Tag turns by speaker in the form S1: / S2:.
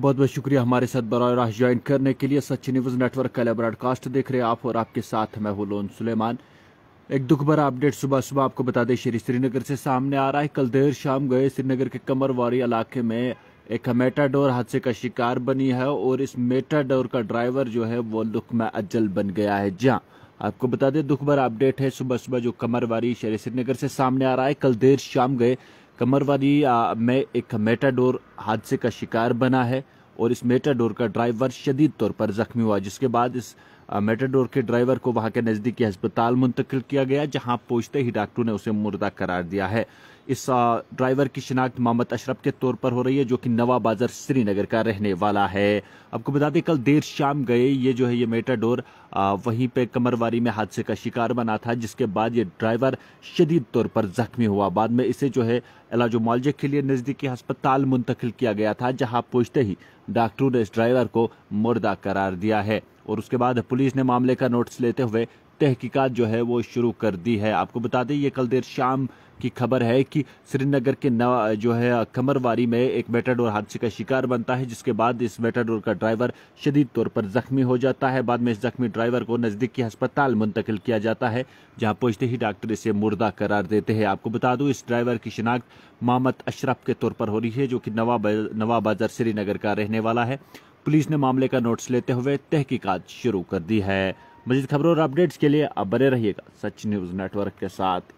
S1: बहुत बहुत शुक्रिया हमारे साथ बर राह ज्वाइन करने के लिए सच्ची न्यूज़ नेटवर्क का ब्रॉडकास्ट देख रहे आप और आपके साथ मैं हूं लोन सुलेमान एक दुख भरा अपडेट सुबह सुबह आपको बता दें श्री श्रीनगर से सामने आ रहा है कल देर शाम गए श्रीनगर के कमरवारी इलाके में एक मेटाडोर हादसे का शिकार बनी है और इस मेटाडोर का ड्राइवर जो है वो लुक में अज्जल बन गया है जहाँ आपको बता दें दुख भरा अपडेट है सुबह सुबह जो कमरवारी शहर श्रीनगर से सामने आ रहा है कल देर शाम गए कमरवाली में एक मेटाडोर हादसे का शिकार बना है और इस मेटाडोर का ड्राइवर शदीद तौर पर जख्मी हुआ जिसके बाद इस मेटाडोर के ड्राइवर को वहां के नजदीकी अस्पताल मुंतकिल किया गया जहां पहुंचते ही डॉक्टरों ने उसे मुर्दा करार दिया है इस ड्राइवर की शिनाख्त मोहम्मद अशरफ के तौर पर हो रही है जो कि नवा बाजार श्रीनगर का रहने वाला है आपको बता दें कल देर शाम गए ये जो है ये मेटाडोर वहीं पे कमरवारी में हादसे का शिकार बना था जिसके बाद ये ड्राइवर शदीद तौर पर जख्मी हुआ बाद में इसे जो है इलाज मुआवजे के लिए नज़दीकी अस्पताल मुंतकिल किया गया था जहाँ पूछते ही डॉक्टरों ने इस ड्राइवर को मुर्दा करार दिया है और उसके बाद पुलिस ने मामले का नोटिस लेते हुए तहकीकात जो है वो शुरू कर दी है आपको बता दें ये कल देर शाम की खबर है कि श्रीनगर के नवा जो है कमरवारी में एक मेटाडोर हादसे का शिकार बनता है जिसके बाद इस मेटाडोर का ड्राइवर शदीद तौर पर जख्मी हो जाता है बाद में इस जख्मी ड्राइवर को नज़दीकी अस्पताल मुंतकिल किया जाता है जहां पहुंचते ही डॉक्टर इसे मुर्दा करार देते हैं आपको बता दूं इस ड्राइवर की शिनाख्त मोहम्मद अशरफ के तौर पर हो रही है जो कि नवा नवा बाजार श्रीनगर का रहने वाला है पुलिस ने मामले का नोट्स लेते हुए तहकीकात शुरू कर दी है मजीद खबरों और अपडेट्स के लिए आप बने रहिएगा सच न्यूज़ नेटवर्क के साथ